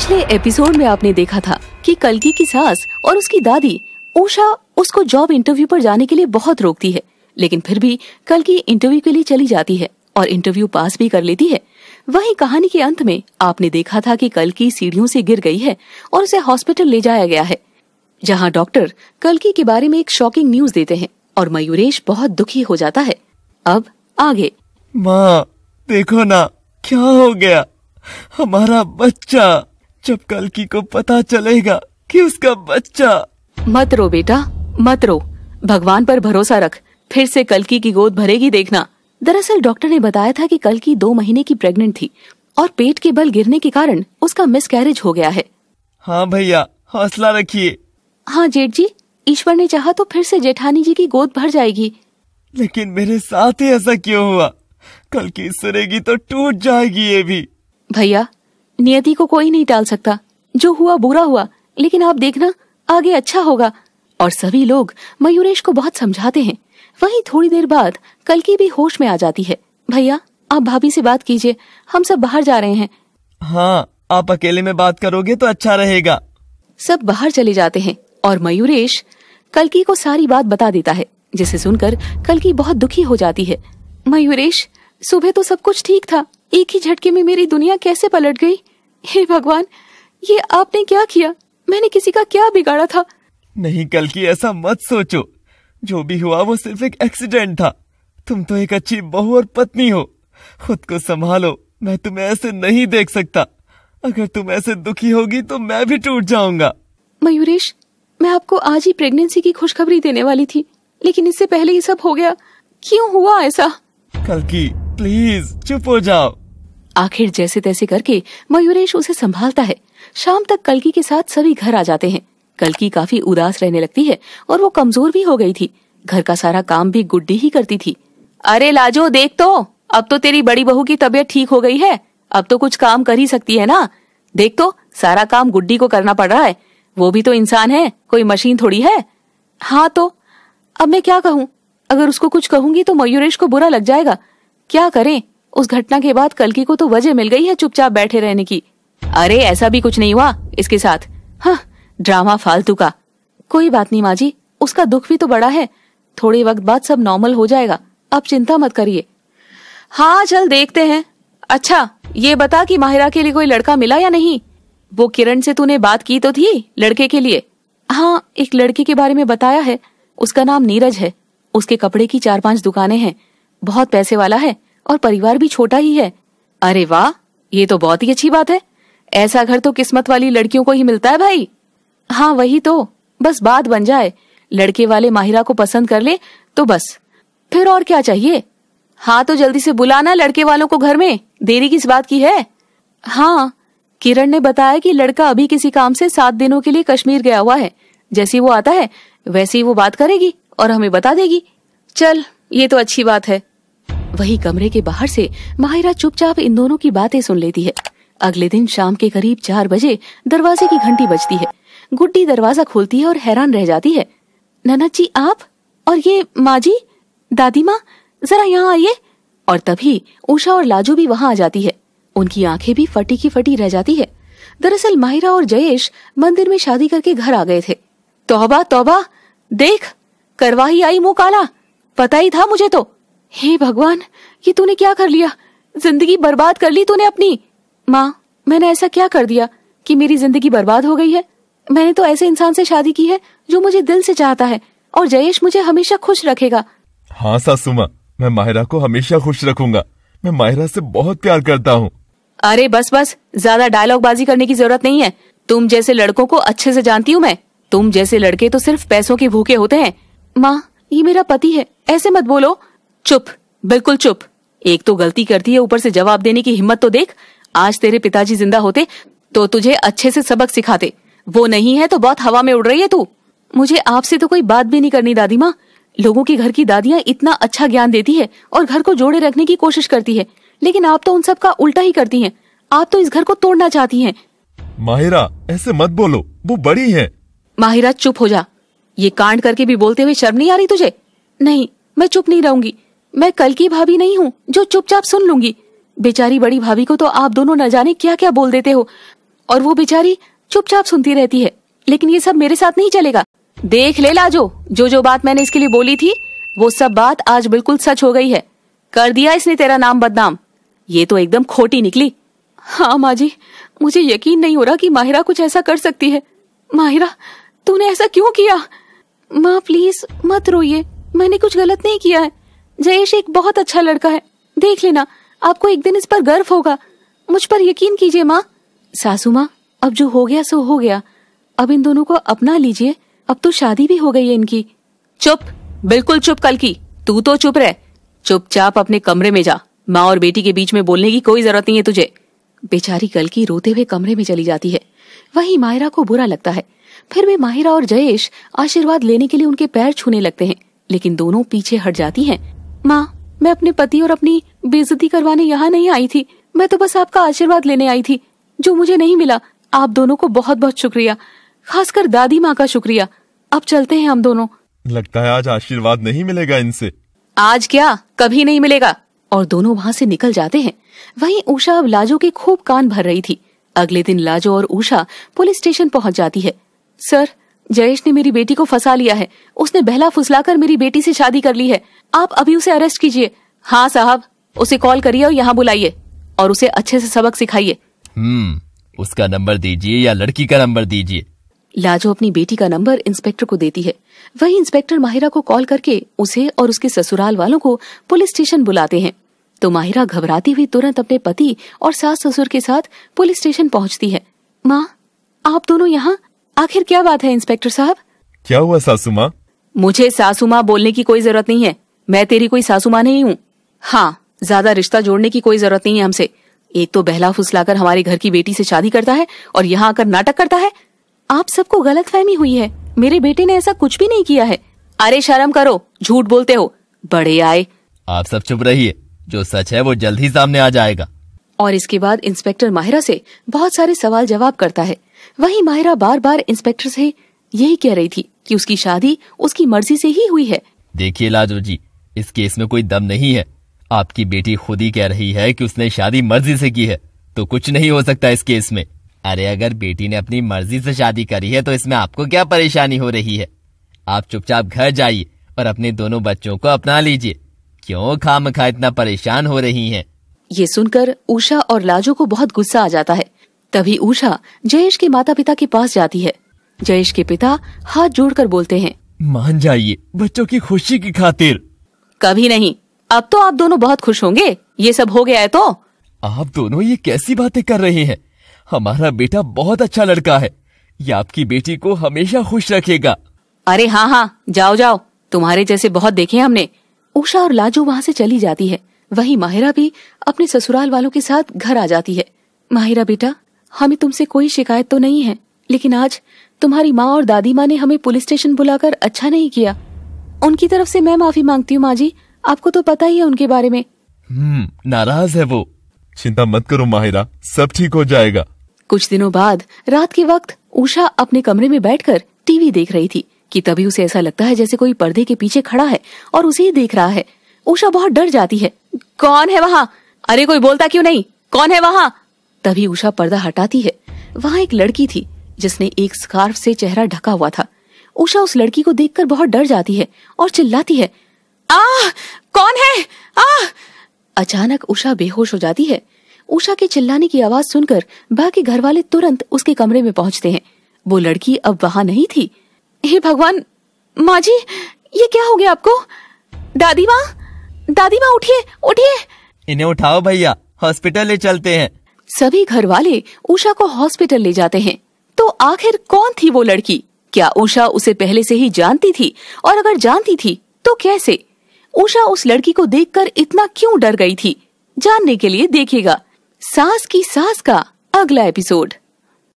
पिछले एपिसोड में आपने देखा था कि कलगी की सास और उसकी दादी उषा उसको जॉब इंटरव्यू पर जाने के लिए बहुत रोकती है लेकिन फिर भी कलगी इंटरव्यू के लिए चली जाती है और इंटरव्यू पास भी कर लेती है वहीं कहानी के अंत में आपने देखा था कि कलकी सीढ़ियों से गिर गई है और उसे हॉस्पिटल ले जाया गया है जहां डॉक्टर कलकी के बारे में एक शॉकिंग न्यूज देते हैं और मयूरेश बहुत दुखी हो जाता है अब आगे माँ देखो ना क्या हो गया हमारा बच्चा जब कलकी को पता चलेगा कि उसका बच्चा मत रो बेटा मत रो भगवान पर भरोसा रख फिर से कलकी की गोद भरेगी देखना दरअसल डॉक्टर ने बताया था कि कलकी दो महीने की प्रेग्नेंट थी और पेट के बल गिरने के कारण उसका कैरेज हो गया है हाँ भैया हौसला रखिए हाँ जेठ जी ईश्वर ने चाहा तो फिर से जेठानी जी की गोद भर जाएगी लेकिन मेरे साथ ही ऐसा क्यों हुआ कल की सुनेगी तो टूट जाएगी ये भी भैया नियति को कोई नहीं टाल सकता जो हुआ बुरा हुआ लेकिन आप देखना आगे अच्छा होगा और सभी लोग मयूरेश को बहुत समझाते हैं वहीं थोड़ी देर बाद कलकी भी होश में आ जाती है भैया आप भाभी से बात कीजिए हम सब बाहर जा रहे हैं हाँ आप अकेले में बात करोगे तो अच्छा रहेगा सब बाहर चले जाते हैं और मयूरेश कलकी को सारी बात बता देता है जिसे सुनकर कलकी बहुत दुखी हो जाती है मयूरेश सुबह तो सब कुछ ठीक था एक ही झटके में मेरी दुनिया कैसे पलट गई हे भगवान ये आपने क्या किया मैंने किसी का क्या बिगाड़ा था नहीं कल की ऐसा मत सोचो जो भी हुआ वो सिर्फ एक एक्सीडेंट था तुम तो एक अच्छी बहू और पत्नी हो खुद को संभालो मैं तुम्हें ऐसे नहीं देख सकता अगर तुम ऐसे दुखी होगी तो मैं भी टूट जाऊंगा मयूरेश मैं आपको आज ही प्रेगनेंसी की खुशखबरी देने वाली थी लेकिन इससे पहले ही सब हो गया क्यों हुआ ऐसा कल की प्लीज चुप हो जाओ आखिर जैसे तैसे करके मयूरेश उसे संभालता है शाम तक कलकी के साथ सभी घर आ जाते हैं कलकी काफी उदास रहने लगती है और वो कमजोर भी हो गई थी घर का सारा काम भी गुड्डी ही करती थी अरे लाजो देख तो अब तो तेरी बड़ी बहू की तबीयत ठीक हो गई है अब तो कुछ काम कर ही सकती है ना देख तो सारा काम गुड्डी को करना पड़ रहा है वो भी तो इंसान है कोई मशीन थोड़ी है हाँ तो अब मैं क्या कहूँ अगर उसको कुछ कहूंगी तो मयूरेश को बुरा लग जाएगा क्या करें उस घटना के बाद कलकी को तो वजह मिल गई है चुपचाप बैठे रहने की अरे ऐसा भी कुछ नहीं हुआ इसके साथ हाँ ड्रामा फालतू का कोई बात नहीं माँ जी उसका दुख भी तो बड़ा है थोड़े वक्त बाद सब नॉर्मल हो जाएगा आप चिंता मत करिए हाँ चल देखते हैं अच्छा ये बता कि माहिरा के लिए कोई लड़का मिला या नहीं वो किरण से तूने बात की तो थी लड़के के लिए हाँ एक लड़के के बारे में बताया है उसका नाम नीरज है उसके कपड़े की चार पांच दुकानें हैं बहुत पैसे वाला है और परिवार भी छोटा ही है अरे वाह ये तो बहुत ही अच्छी बात है ऐसा घर तो किस्मत वाली लड़कियों को ही मिलता है भाई हाँ वही तो बस बात बन जाए लड़के वाले माहिरा को पसंद कर ले तो बस फिर और क्या चाहिए हाँ तो जल्दी से बुलाना लड़के वालों को घर में देरी किस बात की है हाँ किरण ने बताया कि लड़का अभी किसी काम से सात दिनों के लिए कश्मीर गया हुआ है जैसे वो आता है वैसे ही वो बात करेगी और हमें बता देगी चल ये तो अच्छी बात है वही कमरे के बाहर से माहिरा चुपचाप इन दोनों की बातें सुन लेती है अगले दिन शाम के करीब चार बजे दरवाजे की घंटी बजती है गुड्डी दरवाजा खोलती है और हैरान रह जाती है ननद जी आप और ये माँ जी दादी माँ जरा यहाँ आइए और तभी उषा और लाजू भी वहाँ आ जाती है उनकी आंखें भी फटी की फटी रह जाती है दरअसल माहिरा और जयेश मंदिर में शादी करके घर आ गए थे तोबा तोबा देख करवाही आई मुंह काला पता ही था मुझे तो हे भगवान ये तूने क्या कर लिया जिंदगी बर्बाद कर ली तूने अपनी माँ मैंने ऐसा क्या कर दिया कि मेरी जिंदगी बर्बाद हो गई है मैंने तो ऐसे इंसान से शादी की है जो मुझे दिल से चाहता है और जयेश मुझे हमेशा खुश रखेगा हाँ सासुमा मैं माहिरा को हमेशा खुश रखूंगा मैं माहिरा से बहुत प्यार करता हूँ अरे बस बस ज्यादा डायलॉग बाजी करने की जरूरत नहीं है तुम जैसे लड़कों को अच्छे से जानती हूँ मैं तुम जैसे लड़के तो सिर्फ पैसों के भूखे होते हैं माँ ये मेरा पति है ऐसे मत बोलो चुप बिल्कुल चुप एक तो गलती करती है ऊपर से जवाब देने की हिम्मत तो देख आज तेरे पिताजी जिंदा होते तो तुझे अच्छे से सबक सिखाते वो नहीं है तो बहुत हवा में उड़ रही है तू मुझे आपसे तो कोई बात भी नहीं करनी दादी माँ लोगों के घर की दादियाँ इतना अच्छा ज्ञान देती है और घर को जोड़े रखने की कोशिश करती है लेकिन आप तो उन सब का उल्टा ही करती हैं आप तो इस घर को तोड़ना चाहती हैं माहिरा ऐसे मत बोलो वो बड़ी है माहिरा चुप हो जा ये कांड करके भी बोलते हुए शर्म नहीं आ रही तुझे नहीं मैं चुप नहीं रहूंगी मैं कल की भाभी नहीं हूँ जो चुपचाप सुन लूंगी बेचारी बड़ी भाभी को तो आप दोनों न जाने क्या क्या बोल देते हो और वो बेचारी चुपचाप सुनती रहती है लेकिन ये सब मेरे साथ नहीं चलेगा देख ले लाजो जो जो बात मैंने इसके लिए बोली थी वो सब बात आज बिल्कुल सच हो गई है कर दिया इसने तेरा नाम बदनाम ये तो एकदम खोटी निकली हाँ माँ जी मुझे यकीन नहीं हो रहा कि माहिरा कुछ ऐसा कर सकती है माहिरा तूने ऐसा क्यों किया माँ प्लीज मत रोइए मैंने कुछ गलत नहीं किया है जयेश एक बहुत अच्छा लड़का है देख लेना आपको एक दिन इस पर गर्व होगा मुझ पर यकीन कीजिए माँ सासू माँ अब जो हो गया सो हो गया अब इन दोनों को अपना लीजिए अब तो शादी भी हो गई है इनकी चुप बिल्कुल चुप कल की तू तो चुप रह चुपचाप अपने कमरे में जा माँ और बेटी के बीच में बोलने की कोई जरूरत नहीं है तुझे बेचारी कल की रोते हुए कमरे में चली जाती है वही माहिरा को बुरा लगता है फिर भी माहिरा और जयेश आशीर्वाद लेने के लिए उनके पैर छूने लगते हैं लेकिन दोनों पीछे हट जाती हैं माँ मैं अपने पति और अपनी बेजती करवाने यहाँ नहीं आई थी मैं तो बस आपका आशीर्वाद लेने आई थी जो मुझे नहीं मिला आप दोनों को बहुत बहुत शुक्रिया खासकर दादी माँ का शुक्रिया अब चलते हैं हम दोनों लगता है आज आशीर्वाद नहीं मिलेगा इनसे आज क्या कभी नहीं मिलेगा और दोनों वहाँ से निकल जाते हैं वहीं उषा अब लाजो के खूब कान भर रही थी अगले दिन लाजो और उषा पुलिस स्टेशन पहुँच जाती है सर जयेश ने मेरी बेटी को फंसा लिया है उसने बहला फुसलाकर मेरी बेटी से शादी कर ली है आप अभी उसे अरेस्ट कीजिए हाँ साहब उसे कॉल करिए और यहाँ बुलाइए और उसे अच्छे से सबक सिखाइए हम्म उसका नंबर दीजिए या लड़की का नंबर दीजिए लाजो अपनी बेटी का नंबर इंस्पेक्टर को देती है वही इंस्पेक्टर माहिरा को कॉल करके उसे और उसके ससुराल वालों को पुलिस स्टेशन बुलाते हैं तो माहिरा घबराती हुई तुरंत अपने पति और सास ससुर के साथ पुलिस स्टेशन पहुंचती है माँ आप दोनों यहाँ आखिर क्या बात है इंस्पेक्टर साहब क्या हुआ सासू माँ मुझे सासू माँ बोलने की कोई जरूरत नहीं है मैं तेरी कोई सासू माँ नहीं हूँ हाँ ज्यादा रिश्ता जोड़ने की कोई जरूरत नहीं है हमसे एक तो बहला फुसलाकर हमारे घर की बेटी से शादी करता है और यहाँ आकर नाटक करता है आप सबको गलत फहमी हुई है मेरे बेटे ने ऐसा कुछ भी नहीं किया है अरे शर्म करो झूठ बोलते हो बड़े आए आप सब चुप रहिए जो सच है वो जल्द ही सामने आ जाएगा और इसके बाद इंस्पेक्टर माहिरा से बहुत सारे सवाल जवाब करता है वही माहिरा बार बार इंस्पेक्टर से यही कह रही थी कि उसकी शादी उसकी मर्जी से ही हुई है देखिए लाजो जी इस केस में कोई दम नहीं है आपकी बेटी खुद ही कह रही है कि उसने शादी मर्जी से की है तो कुछ नहीं हो सकता इस केस में अरे अगर बेटी ने अपनी मर्जी से शादी करी है तो इसमें आपको क्या परेशानी हो रही है आप चुपचाप घर जाइए और अपने दोनों बच्चों को अपना लीजिए क्यों खाम खा इतना परेशान हो रही है ये सुनकर उषा और लाजो को बहुत गुस्सा आ जाता है तभी उषा जयेश के माता पिता के पास जाती है जयेश के पिता हाथ जोड़कर बोलते हैं मान जाइए बच्चों की खुशी की खातिर कभी नहीं अब तो आप दोनों बहुत खुश होंगे ये सब हो गया है तो आप दोनों ये कैसी बातें कर रहे हैं हमारा बेटा बहुत अच्छा लड़का है ये आपकी बेटी को हमेशा खुश रखेगा अरे हाँ हाँ जाओ जाओ तुम्हारे जैसे बहुत देखे हमने उषा और लाजू वहाँ से चली जाती है वही माहिरा भी अपने ससुराल वालों के साथ घर आ जाती है माहिरा बेटा हमें तुमसे कोई शिकायत तो नहीं है लेकिन आज तुम्हारी माँ और दादी माँ ने हमें पुलिस स्टेशन बुलाकर अच्छा नहीं किया उनकी तरफ से मैं माफी मांगती हूँ माँ जी आपको तो पता ही है उनके बारे में हम्म, नाराज है वो चिंता मत करो माहिरा सब ठीक हो जाएगा कुछ दिनों बाद रात के वक्त उषा अपने कमरे में बैठकर टीवी देख रही थी कि तभी उसे ऐसा लगता है जैसे कोई पर्दे के पीछे खड़ा है और उसे ही देख रहा है उषा बहुत डर जाती है कौन है वहाँ अरे कोई बोलता क्यों नहीं कौन है वहाँ तभी उषा पर्दा हटाती है वहाँ एक लड़की थी जिसने एक स्कार्फ से चेहरा ढका हुआ था उषा उस लड़की को देखकर बहुत डर जाती है और चिल्लाती है आ कौन है आ अचानक उषा बेहोश हो जाती है उषा के चिल्लाने की आवाज सुनकर बाकी घर वाले तुरंत उसके कमरे में पहुंचते हैं वो लड़की अब वहाँ नहीं थी हे भगवान माँ जी ये क्या हो गया आपको दादी माँ दादी माँ उठिए उठिए इन्हें उठाओ भैया हॉस्पिटल ले चलते हैं सभी घर वाले उषा को हॉस्पिटल ले जाते हैं तो आखिर कौन थी वो लड़की क्या उषा उसे पहले से ही जानती थी और अगर जानती थी तो कैसे उषा उस लड़की को देखकर इतना क्यों डर गई थी जानने के लिए देखिएगा सास की सास का अगला एपिसोड